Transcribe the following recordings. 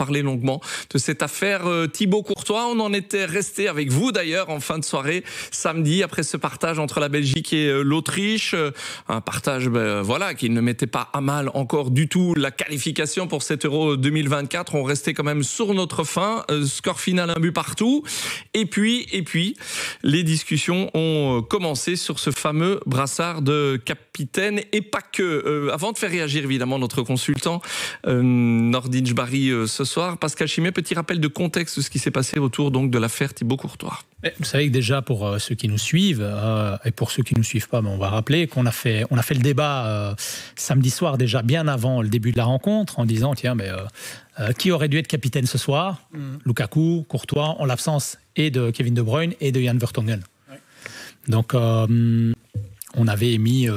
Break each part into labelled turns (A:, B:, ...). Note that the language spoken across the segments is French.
A: parler longuement de cette affaire euh, Thibaut Courtois. On en était resté avec vous d'ailleurs en fin de soirée samedi après ce partage entre la Belgique et euh, l'Autriche. Euh, un partage ben, voilà, qui ne mettait pas à mal encore du tout la qualification pour cet Euro 2024. On restait quand même sur notre fin. Score final un but partout. Et puis, et puis, les discussions ont commencé sur ce fameux brassard de capitaine et pas que. avant de faire réagir évidemment notre consultant, Nordic Barry, ce soir. Pascal Chimet, petit rappel de contexte de ce qui s'est passé autour donc de l'affaire Thibaut Courtois.
B: Eh, vous savez que déjà pour euh, ceux qui nous suivent euh, et pour ceux qui nous suivent pas, mais ben, on va rappeler qu'on a fait on a fait le débat euh, samedi soir déjà bien avant le début de la rencontre en disant tiens mais qui aurait dû être capitaine ce soir mm. Lukaku, Courtois en l'absence et de Kevin De Bruyne et de Jan Vertonghen. Donc on avait émis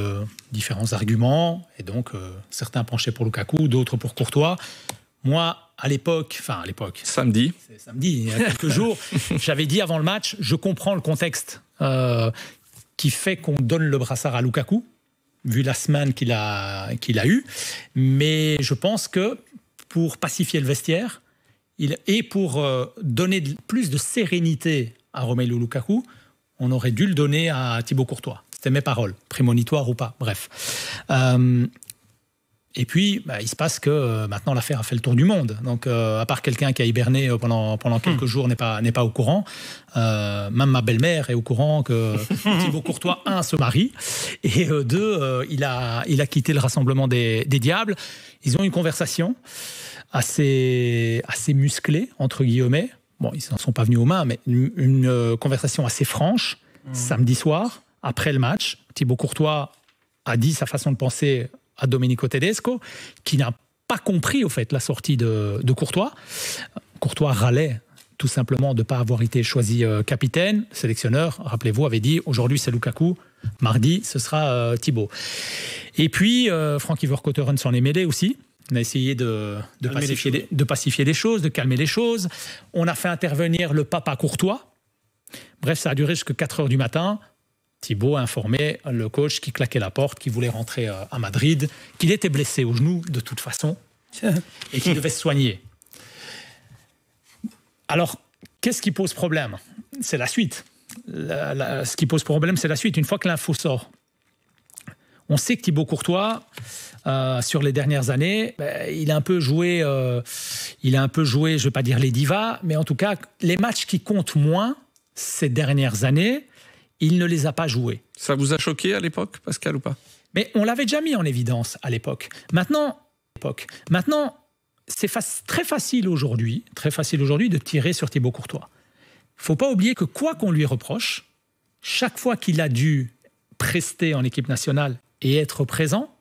B: différents arguments et donc certains penchaient pour Lukaku, d'autres pour Courtois. Moi, à l'époque, enfin à l'époque. Samedi. samedi, il y a quelques jours, j'avais dit avant le match, je comprends le contexte euh, qui fait qu'on donne le brassard à Lukaku, vu la semaine qu'il a, qu'il a eue. Mais je pense que pour pacifier le vestiaire il, et pour euh, donner plus de sérénité à Romelu Lukaku, on aurait dû le donner à Thibaut Courtois. C'était mes paroles, prémonitoires ou pas, bref. Euh, et puis, bah, il se passe que euh, maintenant l'affaire a fait le tour du monde. Donc, euh, à part quelqu'un qui a hiberné euh, pendant, pendant hmm. quelques jours n'est pas, n'est pas au courant, même ma belle-mère est au courant que Thibaut Courtois, un, se marie, et deux, il, a, il a quitté le rassemblement des, des diables. Ils ont une conversation assez, assez musclée, entre guillemets. Bon, ils n'en sont pas venus aux mains, mais une, conversation assez franche, hmm. samedi soir, après le match. Thibaut Courtois a dit sa façon de penser à Domenico Tedesco, qui n'a pas compris au fait la sortie de, Courtois. Courtois râlait tout simplement de ne pas avoir été choisi euh, capitaine. sélectionneur, rappelez-vous, avait dit aujourd'hui c'est Lukaku, mardi ce sera euh, Thibaut. Et puis, euh, Frank Ivor s'en est mêlé aussi. On a essayé de, pacifier les, choses, de calmer les choses. On a fait intervenir le papa Courtois. Bref, ça a duré jusqu'à 4 heures du matin. Thibaut a informé le coach qui claquait la porte, qui voulait rentrer euh, à Madrid, qu'il était blessé au genou de toute façon et qu'il devait se soigner. Alors, qu'est-ce qui pose problème C'est la suite. ce qui pose problème, c'est la suite. Une fois que l'info sort, on sait que Thibaut Courtois, euh, sur les dernières années, ben, il a un peu joué, euh, il a un peu joué, je ne vais pas dire les divas, mais en tout cas, les matchs qui comptent moins ces dernières années, il ne les a pas joués.
A: Ça vous a choqué à l'époque,
B: Pascal, ou pas Mais on l'avait déjà mis en évidence à l'époque. Maintenant, Maintenant, c'est très facile aujourd'hui, très facile aujourd'hui de tirer sur Thibaut Courtois. Faut pas oublier que quoi qu'on lui reproche, chaque fois qu'il a dû prester en équipe nationale et être présent,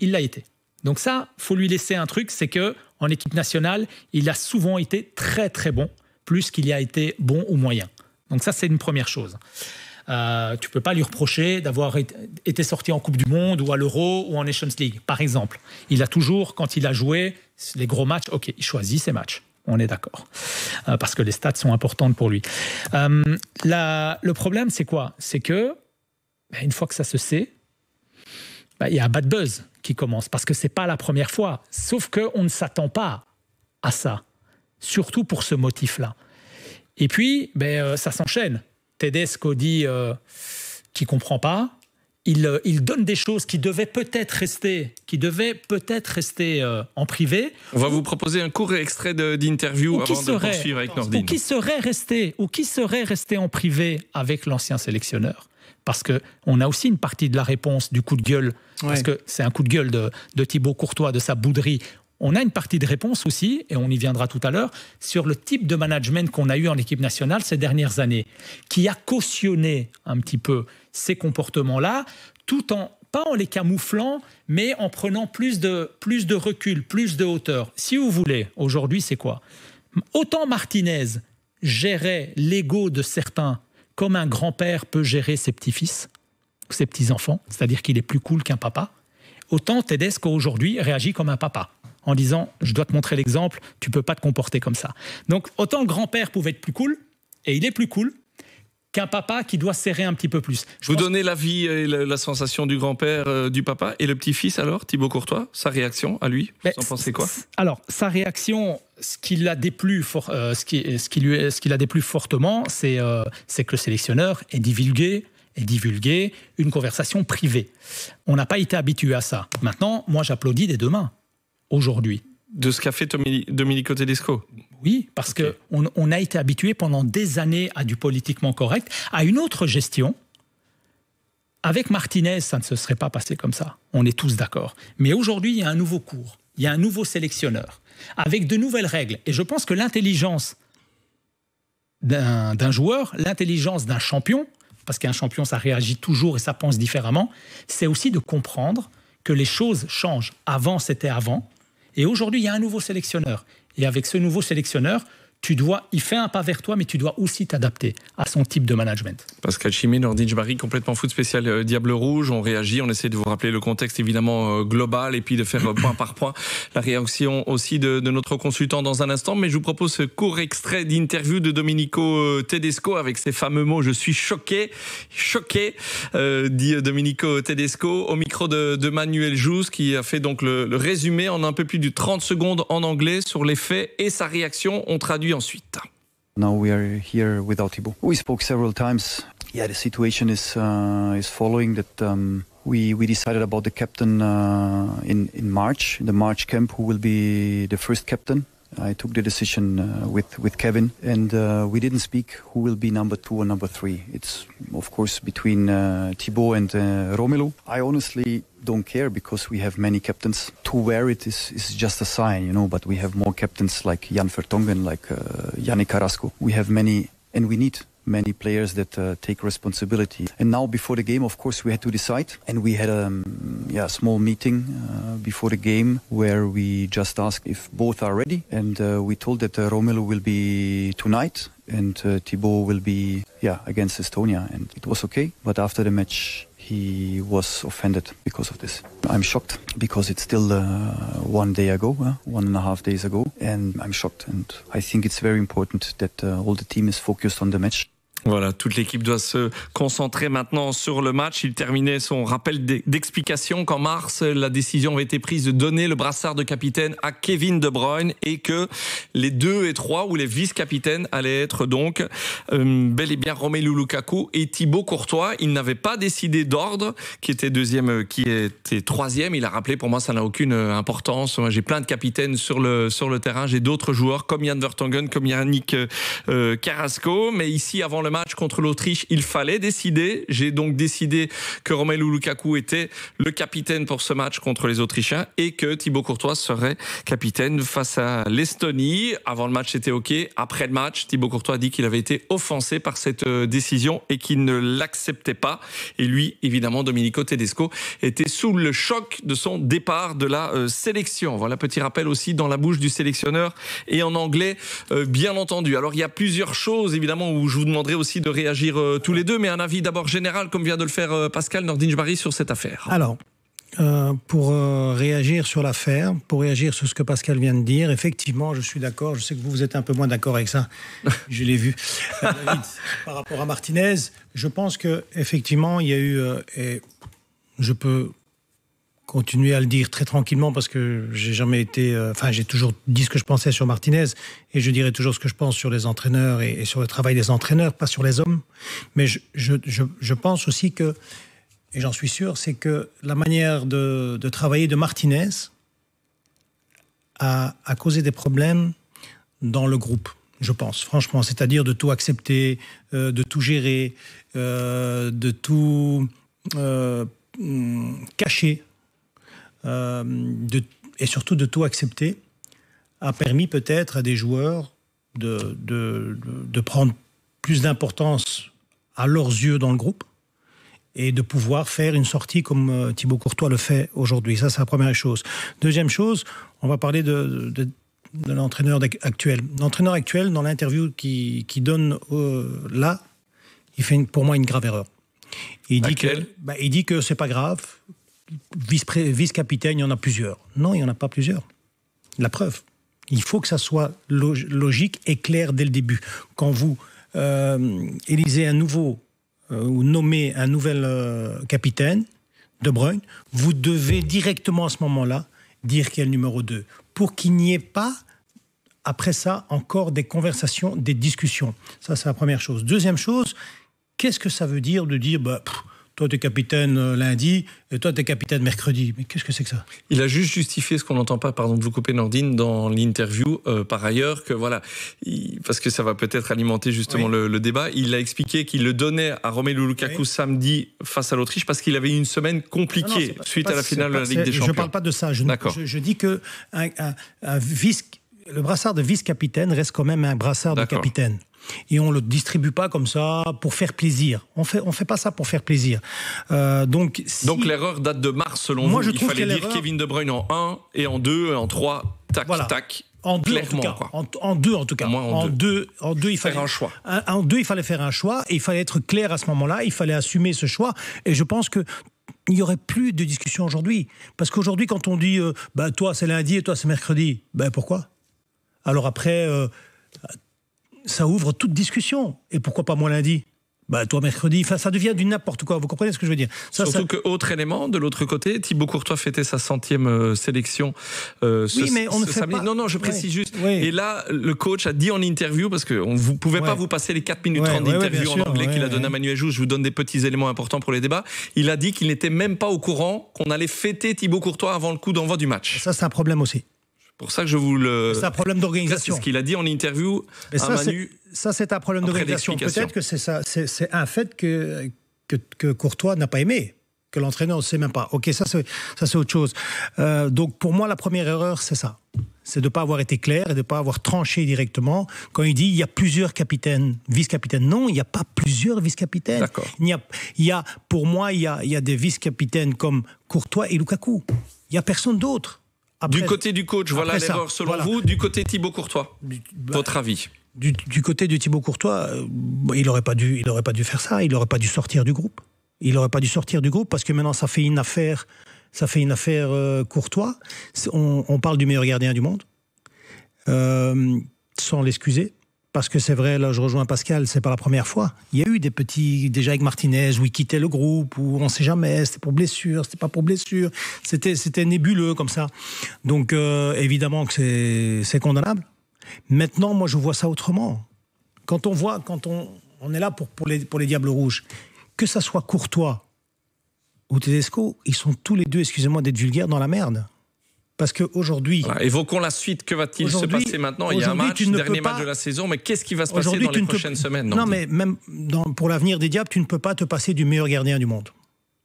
B: il l'a été. Donc ça, faut lui laisser un truc, c'est que en équipe nationale, il a souvent été très très bon, plus qu'il y a été bon ou moyen. Donc ça, c'est une première chose. Euh, tu peux pas lui reprocher d'avoir été sorti en Coupe du Monde ou à l'Euro ou en Nations League, par exemple. Il a toujours, quand il a joué les gros matchs, ok, il choisit ses matchs. On est d'accord. Euh, parce que les stats sont importantes pour lui. Euh, le problème, c'est quoi C'est que, ben, une fois que ça se sait, ben, il y a un bad buzz qui commence. Parce que c'est pas la première fois. Sauf qu'on ne s'attend pas à ça. Surtout pour ce motif-là. Et puis, ben, euh, ça s'enchaîne. Tedesco dit euh, qu'il ne comprend pas. Il, euh, il, donne des choses qui devaient peut-être rester, qui devaient peut-être rester euh, en privé. On va
A: vous proposer un court extrait d'interview avant serait, de poursuivre avec Nordine. Ou qui
B: serait resté, ou qui serait resté en privé avec l'ancien sélectionneur parce que on a aussi une partie de la réponse du coup de gueule, parce que c'est un coup de gueule de, de Thibaut Courtois, de sa bouderie on a une partie de réponse aussi, et on y viendra tout à l'heure, sur le type de management qu'on a eu en équipe nationale ces dernières années, qui a cautionné un petit peu ces comportements-là, tout en pas en les camouflant, mais en prenant plus de, plus de recul, plus de hauteur. Si vous voulez, aujourd'hui, c'est quoi Autant Martinez gérait l'ego de certains comme un grand-père peut gérer ses petits-fils, ses petits-enfants, c'est-à-dire qu'il est plus cool qu'un papa, autant Tedesco aujourd'hui réagit comme un papa en disant je dois te montrer l'exemple, tu peux pas te comporter comme ça. Donc autant le grand-père pouvait être plus cool, et il est plus cool, qu'un papa qui doit serrer un petit peu plus.
A: Je Vous donnez la vie et la, sensation du grand-père, euh, du papa, et le petit-fils alors, Thibaut Courtois, sa réaction à lui, vous en pensez quoi
B: Alors, sa réaction, ce qui l'a déplu, euh, ce qui, ce qui lui, déplu fortement, euh, c'est que le sélectionneur ait divulgué divulgué une conversation privée. On n'a pas été habitué à ça. Maintenant, moi j'applaudis des deux mains aujourd'hui.
A: De ce qu'a fait Dominico Tedesco
B: Oui, parce que qu'on on a été habitué pendant des années à du politiquement correct, à une autre gestion. Avec Martinez, ça ne se serait pas passé comme ça. On est tous d'accord. Mais aujourd'hui, il y a un nouveau cours, il y a un nouveau sélectionneur, avec de nouvelles règles. Et je pense que l'intelligence d'un joueur, l'intelligence d'un champion, parce qu'un champion, ça réagit toujours et ça pense différemment, c'est aussi de comprendre que les choses changent. Avant, c'était avant, et aujourd'hui, il y a un nouveau sélectionneur. Et avec ce nouveau sélectionneur, tu dois, il fait un pas vers toi, mais tu dois aussi t'adapter à son type de management.
A: Pascal Chimé, Nordic Barry, complètement foot spécial euh, Diable Rouge. On réagit, on essaie de vous rappeler le contexte évidemment euh, global et puis de faire euh, point par point la réaction aussi de, notre consultant dans un instant. Mais je vous propose ce court extrait d'interview de Domenico Tedesco avec ses fameux mots Je suis choqué, choqué, dit Domenico Tedesco au micro de, Manuel Jouz qui a fait donc le, résumé en un peu plus de 30 secondes en anglais sur les faits et sa réaction. On traduit ensuite.
C: Now we are here without Thibaut. We spoke several times. Yeah, the situation is uh, is following that um, we we decided about the captain uh, in in March, the March camp, who will be the first captain. I took the decision uh, with with Kevin, and uh, we didn't speak who will be number two or number three. It's of course between uh, Thibaut and uh, Romelu. I honestly don't care because we have many captains. To wear it is, is just a sign, you know, but we have more captains like Jan Vertonghen, like uh, Yannick Carrasco. We have many, and we need many players that uh, take responsibility. And now before the game, of course, we had to decide. And we had a um, yeah, small meeting uh, before the game where we just asked if both are ready. And uh, we told that uh, Romelu will be tonight and uh, Thibaut will be yeah against Estonia. And it was okay. But after the match, he was offended because of this. I'm shocked because it's still uh, one day ago, uh, one and a half days ago, and I'm shocked. And I think it's very important that uh, all the team is focused on the match.
A: Voilà, toute l'équipe doit se concentrer maintenant sur le match. Il terminait son rappel d'explication qu'en mars, la décision avait été prise de donner le brassard de capitaine à Kevin De Bruyne et que les deux et trois ou les vice-capitaines allaient être donc euh, bel et bien Romelu Lukaku et Thibaut Courtois. Il n'avait pas décidé d'ordre, qui était deuxième, euh, qui était troisième. Il a rappelé, pour moi, ça n'a aucune euh, importance. j'ai plein de capitaines sur le, sur le terrain. J'ai d'autres joueurs comme Yann Vertonghen, comme Yannick Carrasco. Mais ici, avant le match contre l'Autriche, il fallait décider. J'ai donc décidé que Romelu Lukaku était le capitaine pour ce match contre les Autrichiens et que Thibaut Courtois serait capitaine face à l'Estonie. Avant le match, c'était OK. Après le match, Thibaut Courtois a dit qu'il avait été offensé par cette euh, décision et qu'il ne l'acceptait pas. Et lui, évidemment, Domenico Tedesco était sous le choc de son départ de la euh, sélection. Voilà, petit rappel aussi dans la bouche du sélectionneur et en anglais, euh, bien entendu. Alors, il y a plusieurs choses, évidemment, où je vous demanderai aussi aussi de réagir euh, tous les deux, mais un avis d'abord général, comme vient de le faire euh, Pascal Nordinge-Barry sur cette affaire.
D: Alors, euh, pour réagir sur l'affaire, pour réagir sur ce que Pascal vient de dire. Effectivement, je suis d'accord. Je sais que vous, vous êtes un peu moins d'accord avec ça. je l'ai vu. par rapport à Martinez, je pense que effectivement, il y a eu. et je peux continuer à le dire très tranquillement parce que j'ai jamais été. Euh, enfin, j'ai toujours dit ce que je pensais sur Martinez et je dirai toujours ce que je pense sur les entraîneurs et, sur le travail des entraîneurs, pas sur les hommes. Mais je, je, je, pense aussi que, et j'en suis sûr, c'est que la manière de, de travailler de Martinez a, a causé des problèmes dans le groupe je pense, franchement. C'est-à-dire de tout accepter, euh, de tout gérer, euh, de tout cacher. Euh, et surtout de tout accepter, a permis peut-être à des joueurs de, de, prendre plus d'importance à leurs yeux dans le groupe et de pouvoir faire une sortie comme euh, Thibaut Courtois le fait aujourd'hui. Ça, c'est la première chose. Deuxième chose, on va parler de, l'entraîneur actuel. L'entraîneur actuel, dans l'interview qui, qui donne euh, là, il fait une, pour moi une grave erreur. Il dit, que, bah, il dit que c'est pas grave, vice-capitaine, il y en a plusieurs. Non, il n'y en a pas plusieurs. La preuve. Il faut que ça soit logique et clair dès le début. Quand vous euh, élisez un nouveau euh, ou nommez un nouvel euh, capitaine, De Bruyne, vous devez directement à ce moment-là dire qui est le numéro 2 pour qu'il n'y ait pas après ça encore des conversations, des discussions. Ça, c'est la première chose. Deuxième chose, qu'est-ce que ça veut dire de dire bah, toi tu es capitaine euh, lundi et toi tu es capitaine mercredi. Mais qu'est-ce que
A: c'est que ça Il a juste justifié ce qu'on n'entend pas, pardon de vous couper Nordine, dans l'interview euh, par ailleurs, que voilà, parce que ça va peut-être alimenter justement le, débat, il a expliqué qu'il le donnait à Romelu Lukaku samedi face à l'Autriche parce qu'il avait eu une semaine compliquée ah suite à la finale de la Ligue des Champions. Je ne parle pas de
D: ça, je, je, dis que un, un, le brassard de vice-capitaine reste quand même un brassard de capitaine. Et on ne le distribue pas comme ça pour faire plaisir. On fait, on fait pas ça pour faire plaisir. Euh, donc, donc
A: l'erreur date de mars selon Moi, Je Il fallait dire Kevin De Bruyne en 1 et en 2 et en 3. Tac, tac. En deux, en, tout cas.
D: En, 2, en, tout cas. en, deux.
A: en deux, il fallait faire un choix.
D: en deux, il fallait faire un choix et il fallait être clair à ce moment-là. Il fallait assumer ce choix. Et je pense qu'il n'y aurait plus de discussion aujourd'hui. Parce qu'aujourd'hui, quand on dit, euh, bah, toi c'est lundi et toi c'est mercredi, ben pourquoi alors après, euh, ça ouvre toute discussion. Et pourquoi pas moi lundi bah, toi mercredi, enfin, ça devient du n'importe quoi, vous comprenez ce que je veux dire Surtout
A: que, autre élément, de l'autre côté, Thibaut Courtois fêtait sa centième euh, sélection euh, oui, mais on ne fait Non, non, je précise juste. Et là, le coach a dit en interview, parce qu'on ne pouvait pas vous passer les 4 minutes 30 d'interview en anglais qu'il a donné à Manuel Joux, je vous donne des petits éléments importants pour les débats, il a dit qu'il n'était même pas au courant qu'on allait fêter Thibaut Courtois avant le coup d'envoi du match. Ça, c'est un problème aussi ça je vous le. C'est un problème d'organisation. C'est ce qu'il a dit en interview à ça, Manu. Ça, c'est un problème d'organisation. Peut-être que
D: c'est ça. C'est un fait que, que, Courtois n'a pas aimé. Que l'entraîneur ne sait même pas. Ok, ça c'est autre chose. Euh, donc pour moi, la première erreur, c'est ça. C'est de ne pas avoir été clair et de ne pas avoir tranché directement quand il dit il y a plusieurs capitaines, vice-capitaines. Non, il n'y a pas plusieurs vice-capitaines. Il, il y a, pour moi, il il y a des vice-capitaines comme Courtois et Lukaku. Il n'y a personne d'autre du côté du coach, voilà l'erreur selon vous.
A: Du côté Thibaut Courtois, bah, votre avis
D: du, côté du Thibaut Courtois, euh, il n'aurait pas, dû, pas dû faire ça. Il n'aurait pas dû sortir du groupe. Il n'aurait pas dû sortir du groupe parce que maintenant, ça fait une affaire, ça fait une affaire euh, Courtois. On, parle du meilleur gardien du monde. Euh, sans l'excuser. Parce que c'est vrai, là je rejoins Pascal, c'est pas la première fois. Il y a eu des petits, déjà avec Martinez, où il quittait le groupe, où on sait jamais, c'était pour blessure, c'était pas pour blessure, c'était, c'était nébuleux comme ça. Donc euh, évidemment que c'est, condamnable. Maintenant, moi je vois ça autrement. Quand on voit, quand on, on est là pour, pour, les, pour les Diables Rouges, que ça soit Courtois ou Tedesco, ils sont tous les deux, excusez-moi d'être vulgaire, dans la merde. Parce qu'aujourd'hui. évoquons la
A: suite. Que va-t-il se passer maintenant Il y a un match, dernier match de la saison, mais qu'est-ce qui va se passer dans les prochaines semaines Non, mais
D: même dans, pour l'avenir des Diables, tu ne peux pas te passer du meilleur gardien du monde.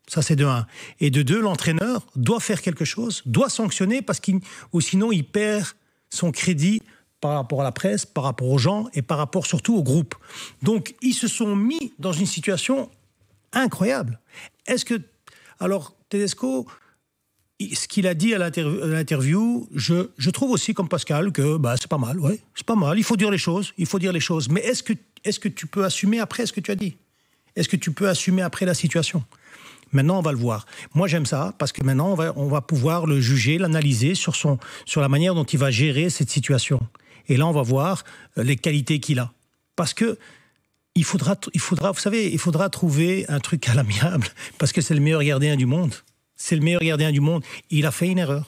D: Ça, c'est de un. Et de deux, l'entraîneur doit faire quelque chose, doit sanctionner, parce qu'il, ou sinon, il perd son crédit par rapport à la presse, par rapport aux gens et par rapport surtout au groupe. Donc, ils se sont mis dans une situation incroyable. Est-ce que. Alors, Tedesco, ce qu'il a dit à l'interview, je, trouve aussi comme Pascal que bah, c'est pas mal, ouais, c'est pas mal. Il faut dire les choses, il faut dire les choses. Mais est-ce que, est que tu peux assumer après ce que tu as dit Est-ce que tu peux assumer après la situation Maintenant, on va le voir. Moi, j'aime ça parce que maintenant, on va, on va pouvoir le juger, l'analyser sur, sur la manière dont il va gérer cette situation. Et là, on va voir euh, les qualités qu'il a. Parce que il faudra, il faudra, vous savez, il faudra trouver un truc à l'amiable parce que c'est le meilleur gardien du monde c'est le meilleur gardien du monde. Il a fait une erreur.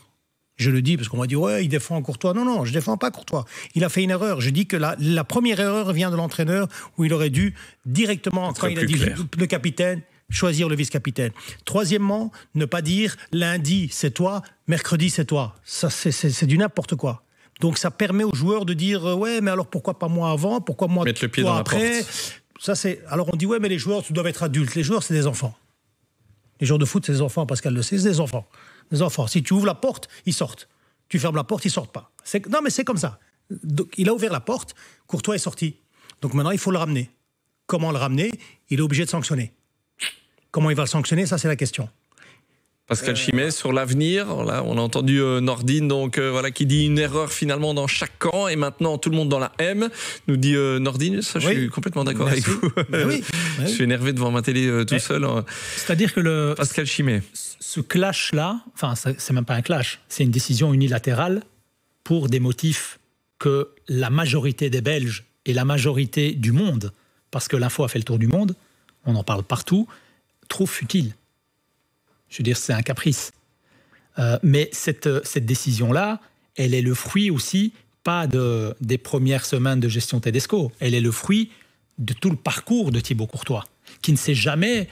D: Je le dis parce qu'on m'a dit, ouais, il défend Courtois. Non, non, je ne défends pas Courtois. Il a fait une erreur. Je dis que la, première erreur vient de l'entraîneur où il aurait dû directement, quand il a dit le capitaine, choisir le vice-capitaine. Troisièmement, ne pas dire lundi c'est toi, mercredi c'est toi. Ça, c'est du n'importe quoi. Donc ça permet aux joueurs de dire euh, ouais, mais alors pourquoi pas moi avant, pourquoi moi Mettre le après. Ça c'est. Alors on dit ouais, mais les joueurs doivent être adultes. Les joueurs c'est des enfants. Les joueurs de foot, c'est des enfants, Pascal le sait, c'est des enfants. Des enfants. Si tu ouvres la porte, ils sortent. Tu fermes la porte, ils sortent pas. Non, mais c'est comme ça. Donc, il a ouvert la porte, Courtois est sorti. Donc maintenant, il faut le ramener. Comment le ramener Il est obligé de sanctionner. Comment il va le sanctionner Ça, c'est la question.
A: Pascal euh, Chimet, sur l'avenir, on a entendu euh, Nordine donc, euh, voilà, qui dit une erreur finalement dans chaque camp et maintenant tout le monde dans la M, nous dit Nordine, ça je suis complètement d'accord avec vous. Ben oui. Je suis énervé voir ma télé euh, tout seul. Hein. C'est-à-dire que le. Pascal Chimet.
B: Ce clash-là, enfin, c'est même pas un clash, c'est une décision unilatérale pour des motifs que la majorité des Belges et la majorité du monde, parce que l'info a fait le tour du monde, on en parle partout, trouvent futile. Je veux dire, c'est un caprice. Euh, mais cette, euh, cette décision-là, elle est le fruit aussi, pas de, des premières semaines de gestion Tedesco, elle est le fruit de tout le parcours de Thibaut Courtois, qui ne sait jamais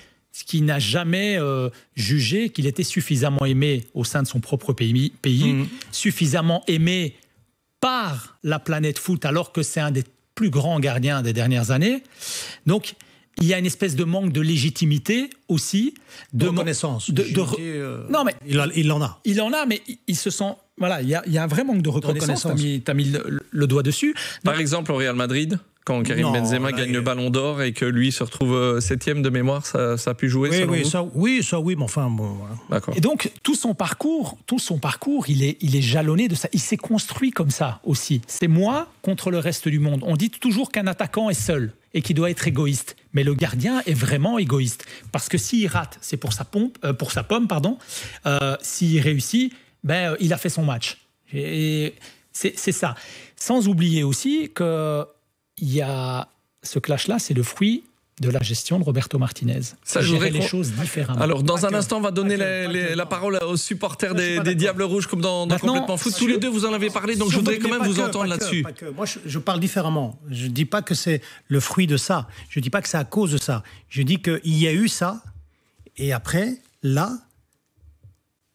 B: qui n'a jamais euh, jugé qu'il était suffisamment aimé au sein de son propre pays, mmh. suffisamment aimé par la planète foot, alors que c'est un des plus grands gardiens des dernières années. Donc, il y a une espèce de manque de légitimité aussi, de, reconnaissance. Euh, non mais il, en a. Il en a, mais il, se sent. Voilà, il y, a, un vrai manque de reconnaissance. Tu as mis, le, doigt
A: dessus. par exemple, au Real Madrid quand Karim Benzema gagne le Ballon d'Or et que lui se retrouve euh, septième de mémoire, ça, a pu jouer. Oui, oui, ça,
D: oui, ça, oui, mais enfin bon. Et donc tout son parcours,
B: tout son parcours, il est, il est jalonné de ça. Il s'est construit comme ça aussi. C'est moi contre le reste du monde. On dit toujours qu'un attaquant est seul et qu'il doit être égoïste. Mais le gardien est vraiment égoïste parce que s'il rate, c'est pour sa pompe, euh, pour sa pomme, pardon. Euh, s'il réussit, ben il a fait son match. Et c'est ça. Sans oublier aussi que il y a ce clash-là, c'est le fruit de la gestion de Roberto Martinez.
A: Ça les choses différemment. Alors, dans un instant, on va donner la parole aux supporters des, Diables Rouges, comme dans, Complètement Fou. Tous les deux, vous en avez parlé, donc je voudrais quand même vous entendre là-dessus.
D: Moi, je, parle différemment. Je ne dis pas que c'est le fruit de ça. Je ne dis pas que c'est à cause de ça. Je dis qu'il y a eu ça, et après, là,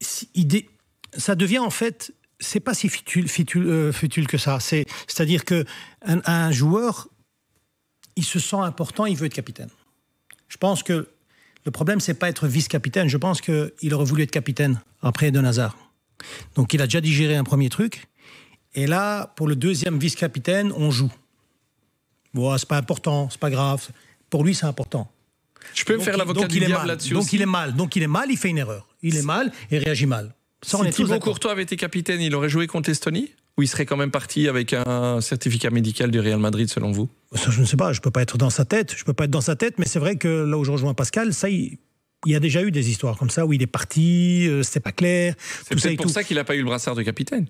D: ça devient en fait c'est pas si euh, futile, que ça. C'est, c'est-à-dire que un, joueur, il se sent important, il veut être capitaine. Je pense que le problème, c'est pas être vice-capitaine. Je pense qu'il aurait voulu être capitaine après Eden Hazard. Donc, il a déjà digéré un premier truc. Et là, pour le deuxième vice-capitaine, on joue. Bon, c'est pas important, c'est pas grave. Pour lui, c'est important. Je peux me faire l'avocat du diable là-dessus. Donc, il est mal. Donc, il est mal, il fait une erreur. Il est mal et réagit mal. Ça, si
A: Courtois avait été capitaine, il aurait joué contre l'Estonie ou il serait quand même parti avec un certificat médical du Real Madrid, selon vous
D: Je ne sais pas, je ne peux pas être dans sa tête. Je peux pas être dans sa tête, mais c'est vrai que là où je rejoins Pascal, ça, il, y a déjà eu des histoires comme ça où il est parti, ce euh, c'est pas clair. C'est pour ça
A: qu'il n'a pas eu le brassard de capitaine.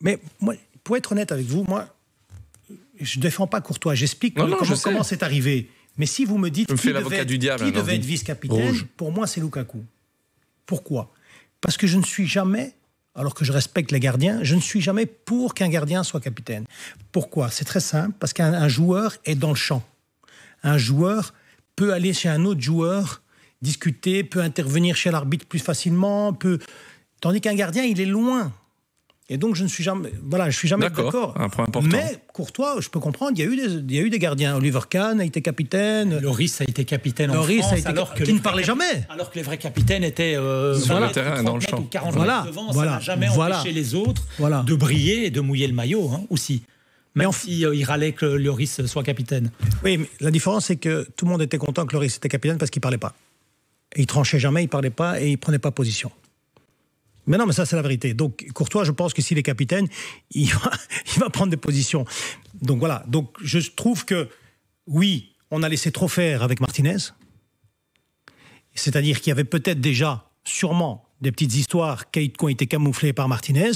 D: Mais moi, pour être honnête avec vous, moi, je ne défends pas Courtois. J'explique comment, c'est arrivé. Mais si vous me dites qui hein, devait être vice-capitaine, pour moi, c'est Lukaku. Pourquoi parce que je ne suis jamais, alors que je respecte les gardiens, je ne suis jamais pour qu'un gardien soit capitaine. Pourquoi C'est très simple, parce qu'un joueur est dans le champ. Un joueur peut aller chez un autre joueur, discuter, peut intervenir chez l'arbitre plus facilement, peut... Tandis qu'un gardien, il est loin. Et donc, je ne suis jamais, voilà, je suis jamais d'accord. Mais Courtois, je peux comprendre, il y a eu des, il y a eu des gardiens. Oliver Kahn a été capitaine. Loris a été capitaine Loris a été, alors qui ne parlait jamais.
B: Alors que les vrais capitaines étaient euh, sur le terrain, dans le champ. voilà, voilà, jamais voilà, les autres voilà. de briller et de mouiller le maillot hein, aussi. Même mais enfin si, euh, il
D: râlait que Loris soit capitaine. Oui, mais la différence, c'est que tout le monde était content que Loris était capitaine parce qu'il ne parlait pas. il tranchait jamais, il parlait pas et il prenait pas position. Mais non, mais ça, c'est la vérité. Donc, Courtois, je pense que s'il est capitaine, il va, prendre des positions. Donc, voilà. Donc, je trouve que, oui, on a laissé trop faire avec Martinez. C'est-à-dire qu'il y avait peut-être déjà, sûrement, des petites histoires qui ont été camouflées par Martinez,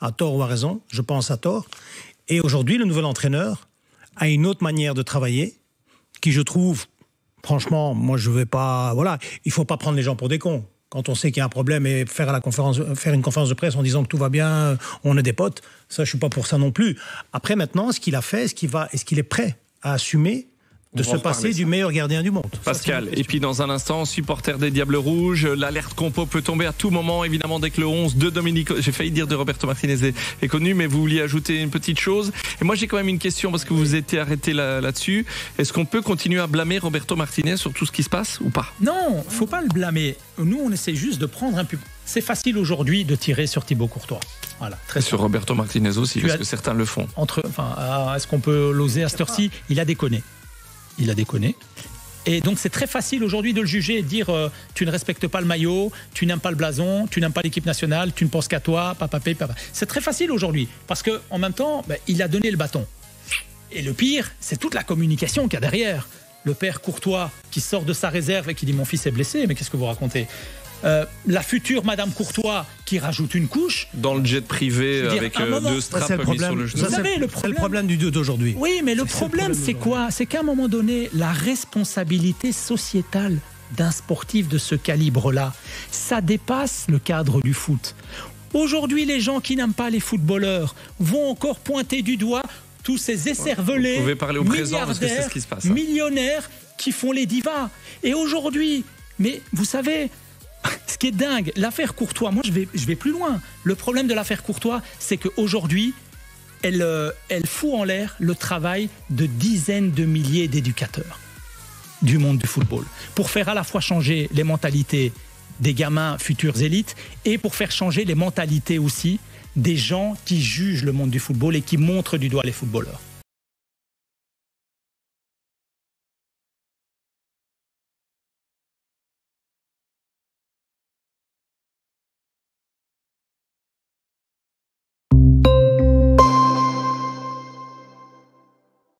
D: à tort ou à raison, je pense à tort. Et aujourd'hui, le nouvel entraîneur a une autre manière de travailler qui, je trouve, franchement, moi, je ne vais pas. Voilà, il faut pas prendre les gens pour des cons quand on sait qu'il y a un problème et faire, la conférence, faire une conférence de presse en disant que tout va bien, euh, on est des potes, ça, je suis pas pour ça non plus. Après, maintenant, ce qu'il a fait, est-ce qu'il est, est prêt à assumer de se passer du meilleur gardien du monde.
A: Pascal, et puis dans un instant, supporter des Diables Rouges, l'alerte compo peut tomber à tout moment, évidemment, dès que le 11 de Dominique, j'ai failli dire de Roberto Martinez est, connu, mais vous vouliez ajouter une petite chose. Et moi, j'ai quand même une question parce que vous étiez arrêté là-dessus. Là dessus est ce qu'on peut continuer à blâmer Roberto Martinez sur tout ce qui se passe ou pas
B: Non, faut pas le blâmer. Nous, on essaie juste de prendre un public. C'est facile aujourd'hui de tirer sur Thibaut Courtois.
A: Voilà, très sur Roberto Martinez aussi, parce que certains le font.
B: Entre, enfin, est-ce qu'on peut l'oser à cette heure-ci Il a déconné il a déconné. Et donc c'est très facile aujourd'hui de le juger et de dire euh, tu ne respectes pas le maillot, tu n'aimes pas le blason, tu n'aimes pas l'équipe nationale, tu ne penses qu'à toi, papa, papa. C'est très facile aujourd'hui parce que en même temps, ben, il a donné le bâton. Et le pire, c'est toute la communication qu'il y a derrière. Le père Courtois qui sort de sa réserve et qui dit mon fils est blessé, mais qu'est-ce que vous racontez euh, la future Madame Courtois qui rajoute une couche.
A: Dans le jet privé avec euh, deux straps sur le genou. Vous savez, le
B: problème,
D: du problème du d'aujourd'hui.
B: Oui, mais le problème, c'est quoi C'est qu'à un moment donné, la responsabilité sociétale d'un sportif de ce calibre-là, ça dépasse le cadre du foot. Aujourd'hui, les gens qui n'aiment pas les footballeurs vont encore pointer du doigt tous ces parler au milliardaires, parce que ce qui se passe, hein. millionnaires qui font les divas. Et aujourd'hui, mais vous savez, dingue, l'affaire Courtois, moi je vais, je vais plus loin. Le problème de l'affaire Courtois, c'est qu'aujourd'hui, elle, euh, elle fout en l'air le travail de dizaines de milliers d'éducateurs du monde du football pour faire à la fois changer les mentalités des gamins futures élites et pour faire changer les mentalités
C: aussi des gens qui jugent le monde du football et qui montrent du doigt les footballeurs.